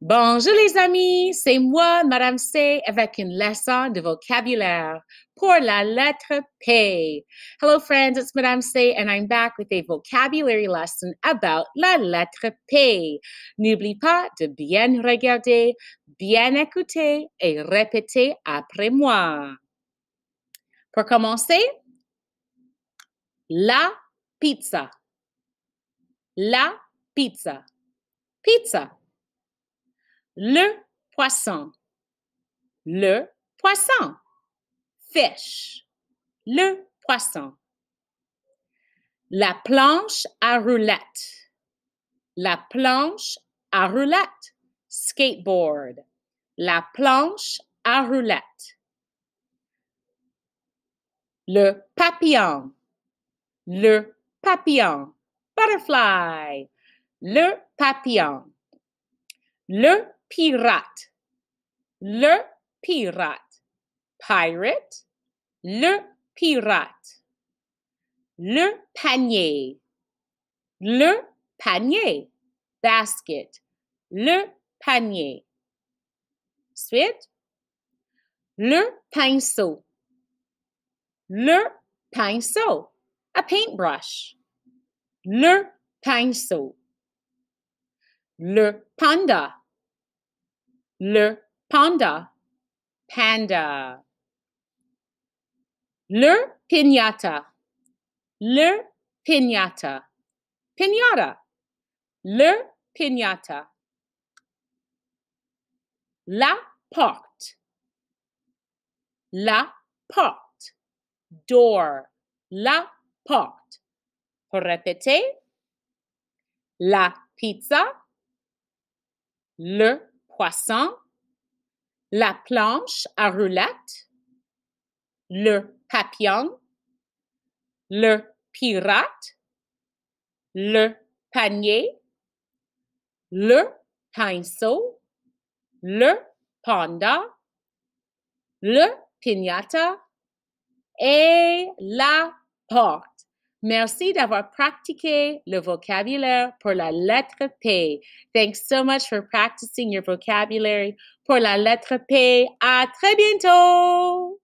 Bonjour les amis, c'est moi, Madame C, avec une leçon de vocabulaire pour la lettre P. Hello friends, it's Madame C and I'm back with a vocabulary lesson about la lettre P. N'oublie pas de bien regarder, bien écouter et répéter après moi. Pour commencer, la pizza. La pizza. Pizza le poisson, le poisson, fish, le poisson. La planche à roulette, la planche à roulette, skateboard, la planche à roulette. Le papillon, le papillon, butterfly, le papillon. Le pirate, le pirate, pirate, le pirate, le panier, le panier, basket, le panier. Suite, le pinceau, le pinceau, a paintbrush, le pinceau, le panda Le panda, panda. Le piñata, le piñata, piñata. Le piñata. La porte, la porte, door, la porte. Pour répéter, la pizza, le poisson, la planche à roulette, le papillon, le pirate, le panier, le pinceau, le panda, le piñata et la porte. Merci d'avoir pratiqué le vocabulaire pour la lettre P. Thanks so much for practicing your vocabulary pour la lettre P. À très bientôt!